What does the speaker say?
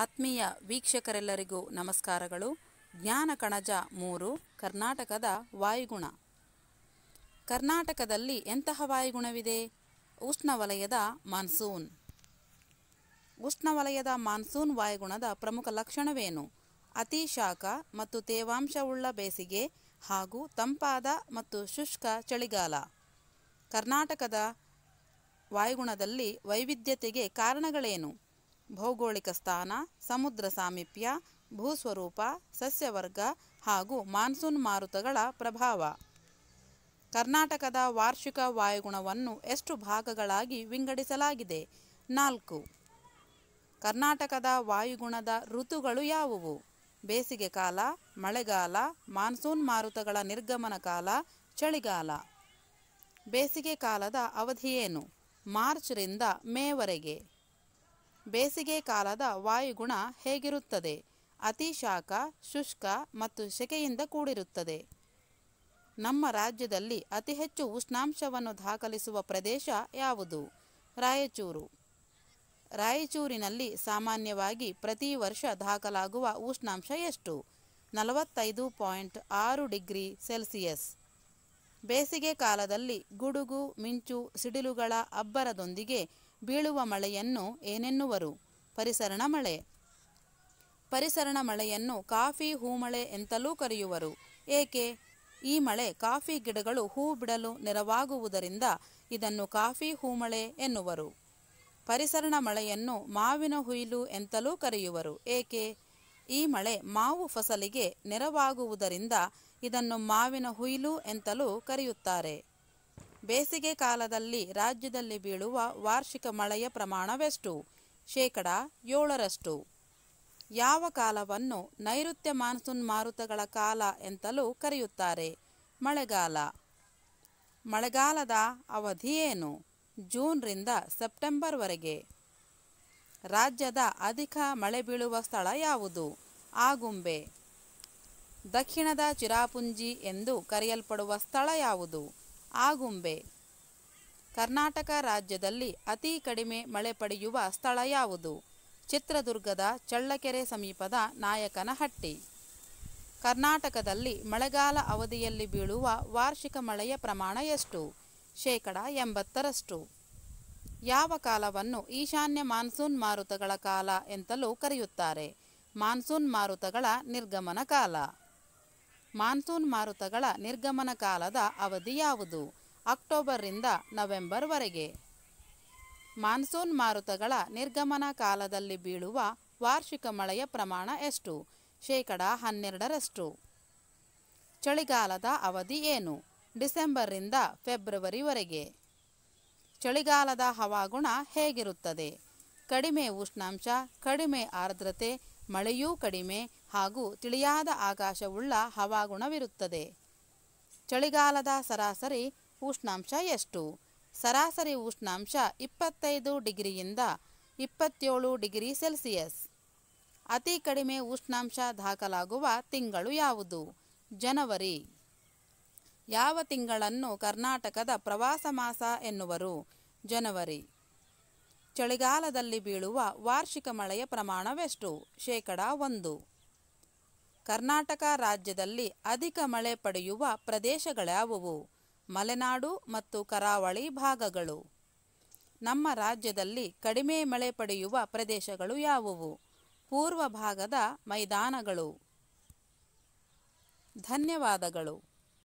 ಆತ್ಮೀಯ ವೀಕ್ಷಕರೆಲ್ಲರಿಗೂ ನಮಸ್ಕಾರಗಳು ಜ್ಞಾನ ಕಣಜ ಮೂರು ಕರ್ನಾಟಕದ ವಾಯುಗುಣ ಕರ್ನಾಟಕದಲ್ಲಿ ಎಂತಹ ವಾಯುಗುಣವಿದೆ ಉಷ್ಣವಲಯದ ಮಾನ್ಸೂನ್ ಉಷ್ಣವಲಯದ ಮಾನ್ಸೂನ್ ವಾಯುಗುಣದ ಪ್ರಮುಖ ಲಕ್ಷಣವೇನು ಅತಿ ಶಾಖ ಮತ್ತು ತೇವಾಂಶವುಳ್ಳ ಬೇಸಿಗೆ ಹಾಗೂ ತಂಪಾದ ಮತ್ತು ಶುಷ್ಕ ಚಳಿಗಾಲ ಕರ್ನಾಟಕದ ವಾಯುಗುಣದಲ್ಲಿ ವೈವಿಧ್ಯತೆಗೆ ಕಾರಣಗಳೇನು ಭೌಗೋಳಿಕ ಸ್ಥಾನ ಸಮುದ್ರ ಸಾಮೀಪ್ಯ ಭೂಸ್ವರೂಪ ಸಸ್ಯವರ್ಗ ಹಾಗೂ ಮಾನ್ಸೂನ್ ಮಾರುತಗಳ ಪ್ರಭಾವ ಕರ್ನಾಟಕದ ವಾರ್ಷಿಕ ವಾಯುಗುಣವನ್ನು ಎಷ್ಟು ಭಾಗಗಳಾಗಿ ವಿಂಗಡಿಸಲಾಗಿದೆ ನಾಲ್ಕು ಕರ್ನಾಟಕದ ವಾಯುಗುಣದ ಋತುಗಳು ಯಾವುವು ಬೇಸಿಗೆ ಕಾಲ ಮಳೆಗಾಲ ಮಾನ್ಸೂನ್ ಮಾರುತಗಳ ನಿರ್ಗಮನ ಕಾಲ ಚಳಿಗಾಲ ಬೇಸಿಗೆ ಕಾಲದ ಅವಧಿಯೇನು ಮಾರ್ಚ್ರಿಂದ ಮೇವರೆಗೆ ಬೇಸಿಗೆ ಕಾಲದ ವಾಯುಗುಣ ಹೇಗಿರುತ್ತದೆ ಅತಿ ಶಾಖ ಶುಷ್ಕ ಮತ್ತು ಸೆಕೆಯಿಂದ ಕೂಡಿರುತ್ತದೆ ನಮ್ಮ ರಾಜ್ಯದಲ್ಲಿ ಅತಿ ಹೆಚ್ಚು ಉಷ್ಣಾಂಶವನ್ನು ದಾಖಲಿಸುವ ಪ್ರದೇಶ ಯಾವುದು ರಾಯಚೂರು ರಾಯಚೂರಿನಲ್ಲಿ ಸಾಮಾನ್ಯವಾಗಿ ಪ್ರತಿ ವರ್ಷ ದಾಖಲಾಗುವ ಉಷ್ಣಾಂಶ ಎಷ್ಟು ನಲವತ್ತೈದು ಪಾಯಿಂಟ್ ಆರು ಡಿಗ್ರಿ ಸೆಲ್ಸಿಯಸ್ ಬೇಸಿಗೆ ಕಾಲದಲ್ಲಿ ಗುಡುಗು ಮಿಂಚು ಸಿಡಿಲುಗಳ ಅಬ್ಬರದೊಂದಿಗೆ ಬೀಳುವ ಮಳೆಯನ್ನು ಏನೆನ್ನುವರು ಪರಿಸರಣ ಮಳೆ ಪರಿಸರಣ ಮಳೆಯನ್ನು ಕಾಫಿ ಹೂಮಳೆ ಎಂತಲೂ ಕರೆಯುವರು ಏಕೆ ಈ ಮಳೆ ಕಾಫಿ ಗಿಡಗಳು ಹೂ ಬಿಡಲು ನೆರವಾಗುವುದರಿಂದ ಇದನ್ನು ಕಾಫಿ ಹೂಮಳೆ ಎನ್ನುವರು ಪರಿಸರಣ ಮಳೆಯನ್ನು ಮಾವಿನ ಹುಯಿಲು ಎಂತಲೂ ಕರೆಯುವರು ಏಕೆ ಈ ಮಳೆ ಮಾವು ಫಸಲಿಗೆ ನೆರವಾಗುವುದರಿಂದ ಇದನ್ನು ಮಾವಿನ ಹುಯಿಲು ಎಂತಲೂ ಕರೆಯುತ್ತಾರೆ ಬೇಸಿಗೆ ಕಾಲದಲ್ಲಿ ರಾಜ್ಯದಲ್ಲಿ ಬೀಳುವ ವಾರ್ಷಿಕ ಮಳೆಯ ಪ್ರಮಾಣವೆಷ್ಟು ಶೇಕಡ ಏಳರಷ್ಟು ಯಾವ ಕಾಲವನ್ನು ನೈಋತ್ಯ ಮಾನ್ಸೂನ್ ಮಾರುತಗಳ ಕಾಲ ಎಂತಲೂ ಕರೆಯುತ್ತಾರೆ ಮಳೆಗಾಲ ಮಳೆಗಾಲದ ಅವಧಿ ಏನು ಜೂನ್ರಿಂದ ಸೆಪ್ಟೆಂಬರ್ವರೆಗೆ ರಾಜ್ಯದ ಅಧಿಕ ಮಳೆ ಬೀಳುವ ಸ್ಥಳ ಯಾವುದು ಆಗುಂಬೆ ದಕ್ಷಿಣದ ಚಿರಾಪುಂಜಿ ಎಂದು ಕರೆಯಲ್ಪಡುವ ಸ್ಥಳ ಯಾವುದು ಆಗುಂಬೆ ಕರ್ನಾಟಕ ರಾಜ್ಯದಲ್ಲಿ ಅತಿ ಕಡಿಮೆ ಮಳೆ ಪಡೆಯುವ ಸ್ಥಳ ಯಾವುದು ಚಿತ್ರದುರ್ಗದ ಚಳ್ಳಕೆರೆ ಸಮೀಪದ ನಾಯಕನಹಟ್ಟಿ ಕರ್ನಾಟಕದಲ್ಲಿ ಮಳೆಗಾಲ ಅವಧಿಯಲ್ಲಿ ಬೀಳುವ ವಾರ್ಷಿಕ ಮಳೆಯ ಪ್ರಮಾಣ ಎಷ್ಟು ಶೇಕಡ ಎಂಬತ್ತರಷ್ಟು ಯಾವ ಕಾಲವನ್ನು ಈಶಾನ್ಯ ಮಾನ್ಸೂನ್ ಮಾರುತಗಳ ಕಾಲ ಎಂತಲೂ ಕರೆಯುತ್ತಾರೆ ಮಾನ್ಸೂನ್ ಮಾರುತಗಳ ನಿರ್ಗಮನ ಕಾಲ ಮಾನ್ಸೂನ್ ಮಾರುತಗಳ ನಿರ್ಗಮನ ಕಾಲದ ಅವಧಿ ಯಾವುದು ಅಕ್ಟೋಬರ್ರಿಂದ ನವೆಂಬರ್ವರೆಗೆ ಮಾನ್ಸೂನ್ ಮಾರುತಗಳ ನಿರ್ಗಮನ ಕಾಲದಲ್ಲಿ ಬೀಳುವ ವಾರ್ಷಿಕ ಮಳೆಯ ಪ್ರಮಾಣ ಎಷ್ಟು ಶೇಕಡ ಹನ್ನೆರಡರಷ್ಟು ಚಳಿಗಾಲದ ಅವಧಿ ಏನು ಡಿಸೆಂಬರ್ರಿಂದ ಫೆಬ್ರವರಿವರೆಗೆ ಚಳಿಗಾಲದ ಹವಾಗುಣ ಹೇಗಿರುತ್ತದೆ ಕಡಿಮೆ ಉಷ್ಣಾಂಶ ಕಡಿಮೆ ಆರ್ದ್ರತೆ ಮಳೆಯೂ ಕಡಿಮೆ ಹಾಗೂ ತಿಳಿಯಾದ ಆಕಾಶವುಳ್ಳ ಹವಾಗುಣವಿರುತ್ತದೆ ಚಳಿಗಾಲದ ಸರಾಸರಿ ಉಷ್ಣಾಂಶ ಎಷ್ಟು ಸರಾಸರಿ ಉಷ್ಣಾಂಶ ಇಪ್ಪತ್ತೈದು ಡಿಗ್ರಿಯಿಂದ ಇಪ್ಪತ್ತೇಳು ಡಿಗ್ರಿ ಸೆಲ್ಸಿಯಸ್ ಅತಿ ಕಡಿಮೆ ಉಷ್ಣಾಂಶ ದಾಖಲಾಗುವ ತಿಂಗಳು ಯಾವುದು ಜನವರಿ ಯಾವ ತಿಂಗಳನ್ನು ಕರ್ನಾಟಕದ ಪ್ರವಾಸ ಮಾಸ ಎನ್ನುವರು ಜನವರಿ ಚಳಿಗಾಲದಲ್ಲಿ ಬೀಳುವ ವಾರ್ಷಿಕ ಮಳೆಯ ಪ್ರಮಾಣವೆಷ್ಟು ಶೇಕಡ ಒಂದು ಕರ್ನಾಟಕ ರಾಜ್ಯದಲ್ಲಿ ಅಧಿಕ ಮಳೆ ಪಡೆಯುವ ಪ್ರದೇಶಗಳ್ಯಾವುವು ಮಲೆನಾಡು ಮತ್ತು ಕರಾವಳಿ ಭಾಗಗಳು ನಮ್ಮ ರಾಜ್ಯದಲ್ಲಿ ಕಡಿಮೆ ಮಳೆ ಪಡೆಯುವ ಪ್ರದೇಶಗಳು ಯಾವುವು ಪೂರ್ವ ಭಾಗದ ಮೈದಾನಗಳು ಧನ್ಯವಾದಗಳು